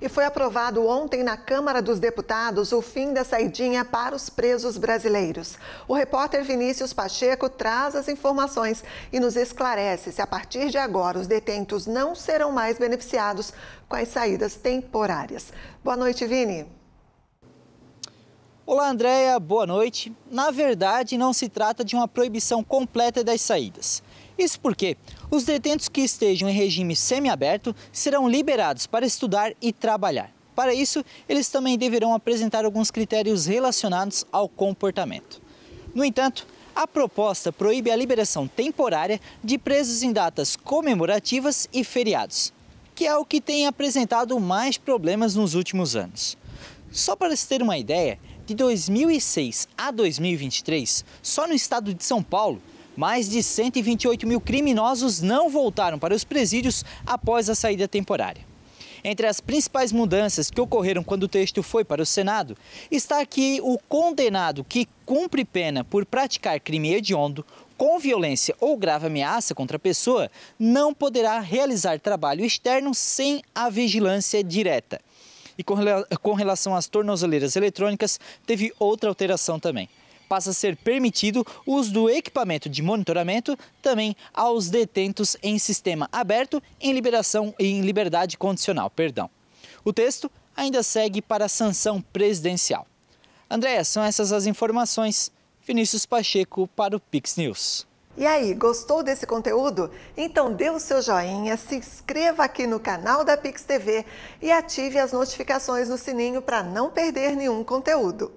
E foi aprovado ontem na Câmara dos Deputados o fim da saidinha para os presos brasileiros. O repórter Vinícius Pacheco traz as informações e nos esclarece se a partir de agora os detentos não serão mais beneficiados com as saídas temporárias. Boa noite, Vini. Olá, Andréia, boa noite. Na verdade, não se trata de uma proibição completa das saídas. Isso porque os detentos que estejam em regime semiaberto serão liberados para estudar e trabalhar. Para isso, eles também deverão apresentar alguns critérios relacionados ao comportamento. No entanto, a proposta proíbe a liberação temporária de presos em datas comemorativas e feriados, que é o que tem apresentado mais problemas nos últimos anos. Só para se ter uma ideia, de 2006 a 2023, só no estado de São Paulo, mais de 128 mil criminosos não voltaram para os presídios após a saída temporária. Entre as principais mudanças que ocorreram quando o texto foi para o Senado, está que o condenado que cumpre pena por praticar crime hediondo, com violência ou grave ameaça contra a pessoa, não poderá realizar trabalho externo sem a vigilância direta. E com relação às tornozeleiras eletrônicas, teve outra alteração também. Passa a ser permitido o uso do equipamento de monitoramento também aos detentos em sistema aberto em liberação em liberdade condicional, perdão. O texto ainda segue para a sanção presidencial. Andréia, são essas as informações. Vinícius Pacheco para o Pix News. E aí, gostou desse conteúdo? Então dê o seu joinha, se inscreva aqui no canal da Pix TV e ative as notificações no sininho para não perder nenhum conteúdo.